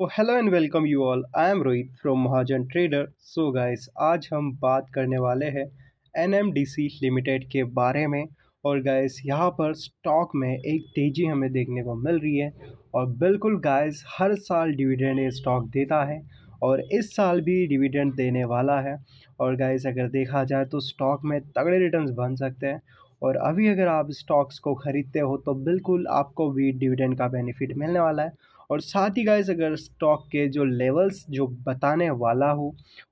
तो hello and welcome you all I am Rohit from Mahajan trader so guys आज हम बात करने वाले हैं एनएमडीसी लिमिटेड के बारे में और गाइस यहाँ पर स्टॉक में एक तेज़ी हमें देखने को मिल रही है और बिल्कुल गाइस हर साल डिविडेंड स्टॉक देता है और इस साल भी डिविडेंड देने वाला है और गाइस अगर देखा जाए तो स्टॉक में तगड़े रिटर्न्स बन सकते हैं और अभी अगर आप स्टॉक्स को ख़रीदते हो तो बिल्कुल आपको भी डिविडेंड का बेनिफिट मिलने वाला है और साथ ही गाइज अगर स्टॉक के जो लेवल्स जो बताने वाला हो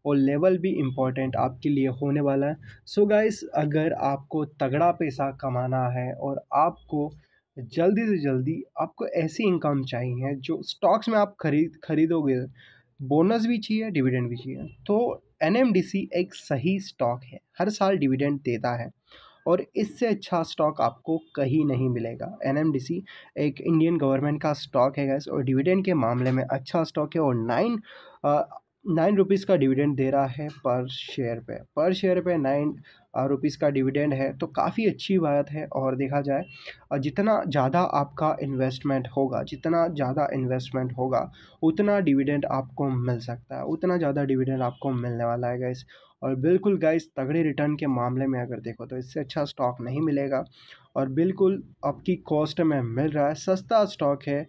वो लेवल भी इम्पॉर्टेंट आपके लिए होने वाला है सो so गाइस अगर आपको तगड़ा पैसा कमाना है और आपको जल्दी से जल्दी आपको ऐसी इनकम चाहिए जो स्टॉक्स में आप खरीद खरीदोगे बोनस भी चाहिए डिविडेंड भी चाहिए तो एन एक सही स्टॉक है हर साल डिविडेंड देता है और इससे अच्छा स्टॉक आपको कहीं नहीं मिलेगा एन एक इंडियन गवर्नमेंट का स्टॉक है गैस और डिविडेंड के मामले में अच्छा स्टॉक है और नाइन नाइन रुपीज़ का डिविडेंड दे रहा है पर शेयर पे पर शेयर पे नाइन रुपीज़ का डिविडेंड है तो काफ़ी अच्छी बात है और देखा जाए और जितना ज़्यादा आपका इन्वेस्टमेंट होगा जितना ज़्यादा इन्वेस्टमेंट होगा उतना डिविडेंड आपको मिल सकता है उतना ज़्यादा डिविडेंड आपको मिलने वाला है गाइस और बिल्कुल गाइस तगड़े रिटर्न के मामले में अगर देखो तो इससे अच्छा स्टॉक नहीं मिलेगा और बिल्कुल आपकी कॉस्ट में मिल रहा है सस्ता स्टॉक है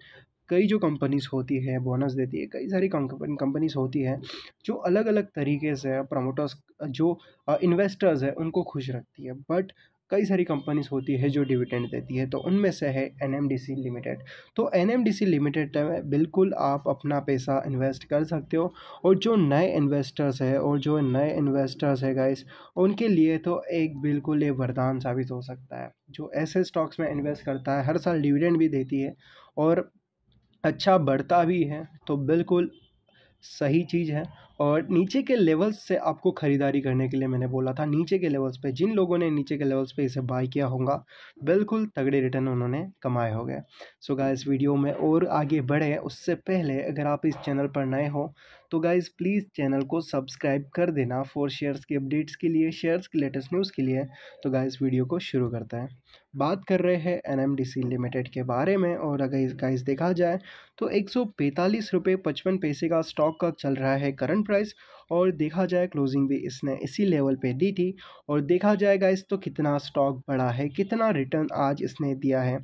कई जो कंपनीज़ होती है बोनस देती है कई सारी कंपनीज़ होती है जो अलग अलग तरीके से प्रमोटर्स जो इन्वेस्टर्स है उनको खुश रखती है बट कई सारी कंपनीज होती है जो डिविडेंड देती है तो उनमें से है एन लिमिटेड तो एन लिमिटेड में बिल्कुल आप अपना पैसा इन्वेस्ट कर सकते हो और जो नए इन्वेस्टर्स है और जो नए इन्वेस्टर्स है गाइस उनके लिए तो एक बिल्कुल ये वरदान साबित हो सकता है जो ऐसे स्टॉक्स में इन्वेस्ट करता है हर साल डिविडेंड भी देती है और अच्छा बढ़ता भी है तो बिल्कुल सही चीज़ है और नीचे के लेवल्स से आपको ख़रीदारी करने के लिए मैंने बोला था नीचे के लेवल्स पे जिन लोगों ने नीचे के लेवल्स पे इसे बाय किया होगा बिल्कुल तगड़े रिटर्न उन्होंने कमाए होंगे सो so इस वीडियो में और आगे बढ़े उससे पहले अगर आप इस चैनल पर नए हो तो गाइज़ प्लीज़ चैनल को सब्सक्राइब कर देना फॉर शेयर्स की अपडेट्स के लिए शेयर्स की लेटेस्ट न्यूज़ के लिए तो गाइज़ वीडियो को शुरू करते हैं बात कर रहे हैं एनएमडीसी लिमिटेड के बारे में और अगर गाइज देखा जाए तो एक सौ पचपन पैसे का स्टॉक का चल रहा है करंट प्राइस और देखा जाए क्लोजिंग भी इसने इसी लेवल पे दी थी और देखा जाए गाइस तो कितना स्टॉक बढ़ा है कितना रिटर्न आज इसने दिया है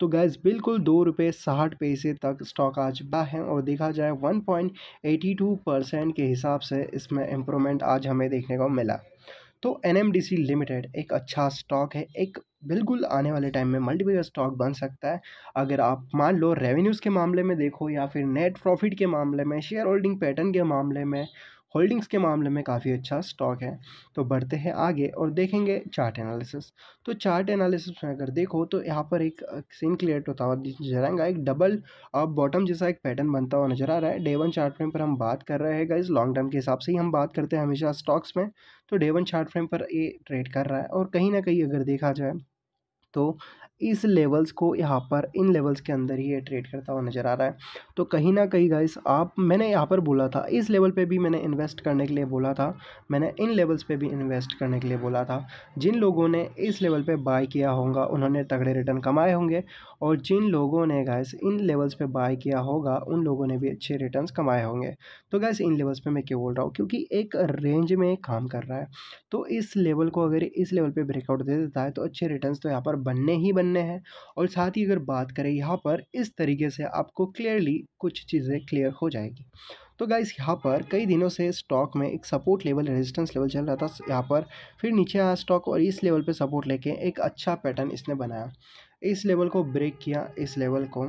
तो गैस बिल्कुल दो रुपये साठ पैसे तक स्टॉक आज बढ़ा है और देखा जाए 1.82 परसेंट के हिसाब से इसमें इम्प्रूवमेंट आज हमें देखने को मिला तो एन लिमिटेड एक अच्छा स्टॉक है एक बिल्कुल आने वाले टाइम में मल्टीपल स्टॉक बन सकता है अगर आप मान लो रेवेन्यूज़ के मामले में देखो या फिर नेट प्रॉफिट के मामले में शेयर होल्डिंग पैटर्न के मामले में होल्डिंग्स के मामले में काफ़ी अच्छा स्टॉक है तो बढ़ते हैं आगे और देखेंगे चार्ट एनालिसिस तो चार्ट एनालिसिस में अगर देखो तो यहाँ पर एक सीन क्लियर होता हुआ नजर आएगा एक डबल बॉटम जैसा एक पैटर्न बनता हुआ नजर आ रहा है डे वन चार्ट फ्रेम पर हम बात कर रहे हैं इस लॉन्ग टर्म के हिसाब से ही हम बात करते हैं हमेशा स्टॉक्स में तो डे वन चार्ट फ्रेम पर ये ट्रेड कर रहा है और कहीं ना कहीं अगर देखा जाए तो इस लेवल्स को यहाँ पर इन लेवल्स के अंदर ही ये ट्रेड करता हुआ नज़र आ रहा है तो कहीं ना कहीं गाइस आप मैंने यहाँ पर बोला था इस लेवल पे भी मैंने इन्वेस्ट करने के लिए बोला था मैंने इन लेवल्स पे भी इन्वेस्ट करने के लिए बोला था जिन लोगों ने इस लेवल पे बाय किया होगा उन्होंने तगड़े रिटर्न कमाए होंगे और जिन लोगों ने गैस इन लेवल्स पे बाय किया होगा उन लोगों ने भी अच्छे रिटर्न्स कमाए होंगे तो गैस इन लेवल्स पे मैं क्यों बोल रहा हूँ क्योंकि एक रेंज में काम कर रहा है तो इस लेवल को अगर इस लेवल पर ब्रेकआउट दे देता है तो अच्छे रिटर्न तो यहाँ पर बनने ही बनने हैं और साथ ही अगर बात करें यहाँ पर इस तरीके से आपको क्लियरली कुछ चीज़ें क्लियर हो जाएगी तो गाइस यहाँ पर कई दिनों से स्टॉक में एक सपोर्ट लेवल रेजिस्टेंस लेवल चल रहा था यहाँ पर फिर नीचे आया स्टॉक और इस लेवल पे सपोर्ट लेके एक अच्छा पैटर्न इसने बनाया इस लेवल को ब्रेक किया इस लेवल को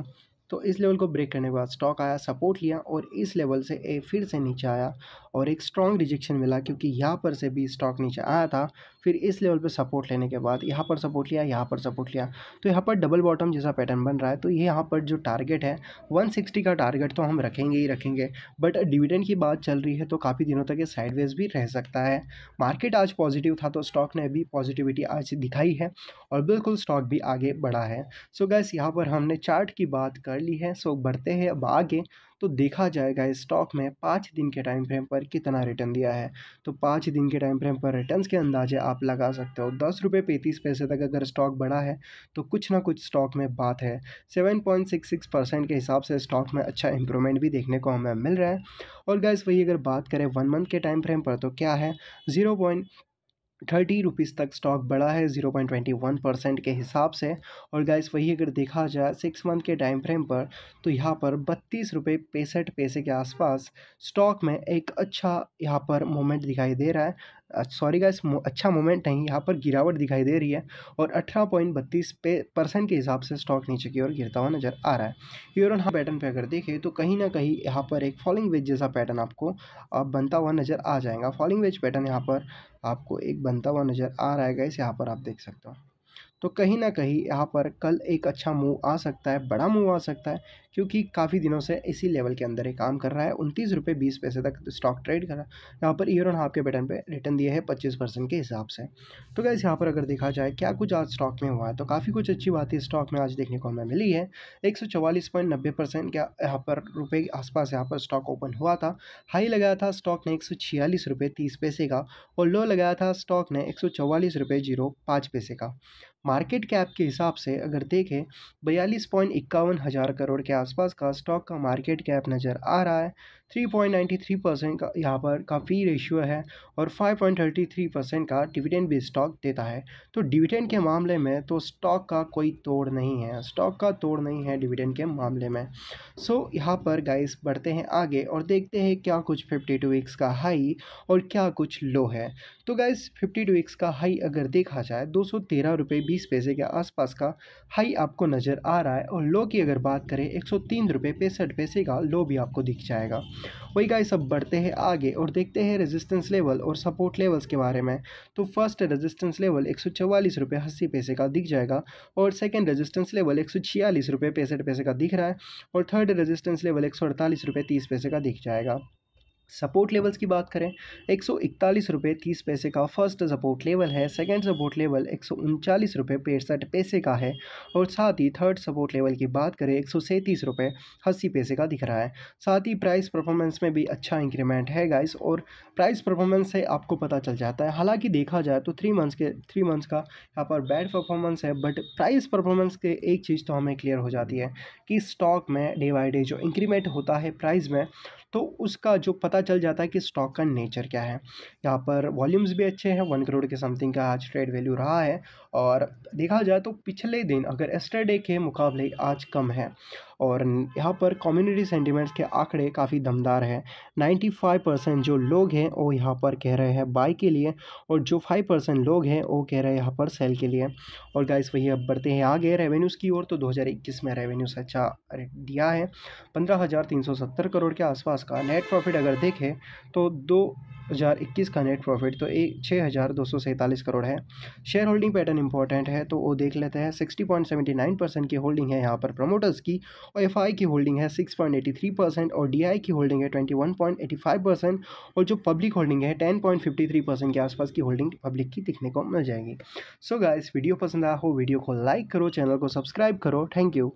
तो इस लेवल को ब्रेक करने के बाद स्टॉक आया सपोर्ट लिया और इस लेवल से ए फिर से नीचे आया और एक स्ट्रॉन्ग रिजेक्शन मिला क्योंकि यहाँ पर से भी स्टॉक नीचे आया था फिर इस लेवल पर सपोर्ट लेने के बाद यहाँ पर सपोर्ट लिया यहाँ पर सपोर्ट लिया तो यहाँ पर डबल बॉटम जैसा पैटर्न बन रहा है तो ये यहाँ पर जो टारगेट है 160 का टारगेट तो हम रखेंगे ही रखेंगे बट डिविडेंड की बात चल रही है तो काफ़ी दिनों तक ये साइडवेज भी रह सकता है मार्केट आज पॉजिटिव था तो स्टॉक ने भी पॉजिटिविटी आज दिखाई है और बिल्कुल स्टॉक भी आगे बढ़ा है सो गैस यहाँ पर हमने चार्ट की बात कर रैली है सो बढ़ते हैं अब आगे तो देखा जाएगा इस स्टॉक में पाँच दिन के टाइम फ्रेम पर कितना रिटर्न दिया है तो पाँच दिन के टाइम फ्रेम पर रिटर्न्स के अंदाजे आप लगा सकते हो दस रुपये पैंतीस पैसे तक अगर स्टॉक बढ़ा है तो कुछ ना कुछ स्टॉक में बात है seven point six six percent के हिसाब से स्टॉक में अच्छा इंप्रूवमेंट भी देखने को हमें मिल रहा है और गैस वही अगर बात करें वन मंथ के टाइम फ्रेम पर तो क्या है ज़ीरो थर्टी रुपीज़ तक स्टॉक बढ़ा है zero point twenty one percent के हिसाब से और गाइस वही अगर देखा जाए सिक्स मंथ के टाइम फ्रेम पर तो यहाँ पर बत्तीस रुपये पैंसठ पैसे के आसपास स्टॉक में एक अच्छा यहाँ पर मोमेंट दिखाई दे रहा है सॉरी गाइस अच्छा मोमेंट नहीं यहाँ पर गिरावट दिखाई दे रही है और अठारह पॉइंट बत्तीस पे परसेंट के हिसाब से स्टॉक नीचे की ओर गिरता हुआ नजर आ रहा है यूरोन हाँ पैटर्न पे अगर देखें तो कहीं ना कहीं यहाँ पर एक फॉलिंग वेज जैसा पैटर्न आपको आप बनता हुआ नजर आ जाएगा फॉलिंग वेज पैटर्न यहाँ पर आपको एक बनता हुआ नजर आ रहा है गाइस यहाँ पर आप देख सकते हो तो कहीं ना कहीं यहाँ पर कल एक अच्छा मूव आ सकता है बड़ा मूव आ सकता है क्योंकि काफ़ी दिनों से इसी लेवल के अंदर ही काम कर रहा है उनतीस रुपये बीस पैसे तक स्टॉक ट्रेड कर रहा है यहाँ पर ईयर ऑन हाफ के बटन पे रिटर्न दिए है पच्चीस परसेंट के हिसाब से तो गैस यहाँ पर अगर देखा जाए क्या कुछ आज स्टॉक में हुआ है तो काफ़ी कुछ अच्छी बात है स्टॉक में आज देखने को हमें मिली है एक सौ पॉइंट नब्बे परसेंट क्या यहाँ पर रुपये के आसपास यहाँ पर स्टॉक ओपन हुआ था हाई लगाया था स्टॉक ने एक सौ छियालीस रुपये तीस पैसे का और लो लगाया था स्टॉक ने एक सौ रुपये जीरो पाँच पैसे का मार्केट कैप के हिसाब से अगर देखें बयालीस पॉइंट इक्यावन हज़ार करोड़ के आसपास का स्टॉक का मार्केट कैप नज़र आ रहा है 3.93 परसेंट का यहाँ पर का फी रेशियो है और 5.33 परसेंट का डिविडेंड भी स्टॉक देता है तो डिविडेंड के मामले में तो स्टॉक का कोई तोड़ नहीं है स्टॉक का तोड़ नहीं है डिविडेंड के मामले में सो so, यहाँ पर गाइस बढ़ते हैं आगे और देखते हैं क्या कुछ 52 वीक्स का हाई और क्या कुछ लो है तो गाइस 52 वीक्स का हाई अगर देखा जाए दो सौ पैसे के आसपास का हाई आपको नज़र आ रहा है और लो की अगर बात करें एक सौ पैंसठ पैसे का लो भी आपको दिख जाएगा वही गाइस अब बढ़ते हैं आगे और देखते हैं रेजिस्टेंस लेवल और सपोर्ट लेवल्स के बारे में तो फर्स्ट रेजिस्टेंस लेवल एक सौ चवालीस अस्सी पैसे का दिख जाएगा और सेकेंड रेजिस्टेंस लेवल एक सौ छियालीस रुपये पैंसठ पैसे का दिख रहा है और थर्ड रेजिस्टेंस लेवल एक सौ अड़तालीस रुपये तीस पैसे का दिख जाएगा सपोर्ट लेवल्स की बात करें एक सौ इकतालीस रुपये तीस पैसे का फर्स्ट सपोर्ट लेवल है सेकंड सपोर्ट लेवल एक सौ उनचालीस रुपये पैंसठ पैसे का है और साथ ही थर्ड सपोर्ट लेवल की बात करें एक सौ सैंतीस रुपये अस्सी पैसे का दिख रहा है साथ ही प्राइस परफॉर्मेंस में भी अच्छा इंक्रीमेंट है गाइस और प्राइस परफॉर्मेंस से आपको पता चल जाता है हालाँकि देखा जाए तो थ्री मंथ्स के थ्री मंथ्स का यहाँ पर बैड परफॉर्मेंस है बट प्राइस परफॉर्मेंस के एक चीज़ तो हमें क्लियर हो जाती है कि स्टॉक में डे बाई डे जो इंक्रीमेंट होता है प्राइस में तो उसका जो पता पता चल जाता है कि स्टॉक का नेचर क्या है यहाँ पर वॉल्यूम्स भी अच्छे हैं वन करोड़ के समथिंग का आज ट्रेड वैल्यू रहा है और देखा जाए तो पिछले दिन अगर एस्टरडे के मुकाबले आज कम है और यहाँ पर कम्युनिटी सेंटिमेंट्स के आंकड़े काफ़ी दमदार हैं नाइन्टी फाइव परसेंट जो लोग हैं वो यहाँ पर कह रहे हैं बाई के लिए और जो फाइव परसेंट लोग हैं वो कह रहे हैं यहाँ पर सेल के लिए और गाइस वही अब बढ़ते हैं आगे रेवेन्यूज़ की ओर तो 2021 में रेवेन्यूज़ अच्छा दिया है पंद्रह करोड़ के आसपास का नेट प्रॉफिट अगर देखें तो दो 2021 का नेट प्रॉफिट तो एक छः हज़ार दो सौ सैंतालीस करोड़ है शेयर होल्डिंग पैटर्न इंपॉर्टेंट है तो वो देख लेते हैं sixty point seventy nine percent की होल्डिंग है यहाँ पर प्रमोटर्स की और एफ की होल्डिंग है six point eighty three percent और डी की होल्डिंग है twenty one point eighty five percent और जो पब्लिक होल्डिंग है ten point fifty three percent के आसपास की होल्डिंग पब्लिक की दिखने को मिल जाएगी सो so गाइस वीडियो पसंद आया हो वीडियो को लाइक करो चैनल को सब्सक्राइब करो थैंक यू